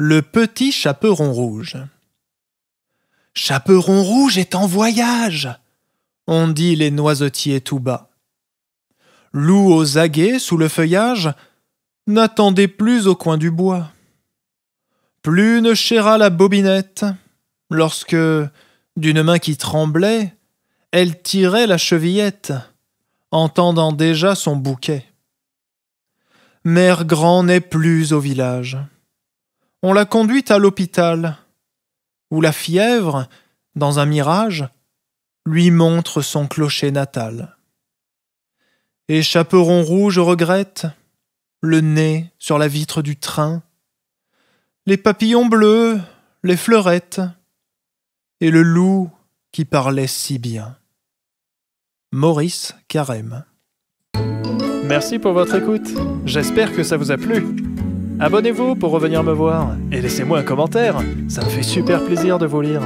Le petit chaperon rouge. Chaperon rouge est en voyage, on dit les noisetiers tout bas. Loup aux aguets sous le feuillage, n'attendez plus au coin du bois. Plus ne chéra la bobinette, lorsque, d'une main qui tremblait, elle tirait la chevillette, entendant déjà son bouquet. Mère Grand n'est plus au village on la conduit à l'hôpital, où la fièvre, dans un mirage, lui montre son clocher natal. Et Chaperon Rouge regrette, le nez sur la vitre du train, les papillons bleus, les fleurettes, et le loup qui parlait si bien. Maurice Carême. Merci pour votre écoute. J'espère que ça vous a plu. Abonnez-vous pour revenir me voir et laissez-moi un commentaire, ça me fait super plaisir de vous lire.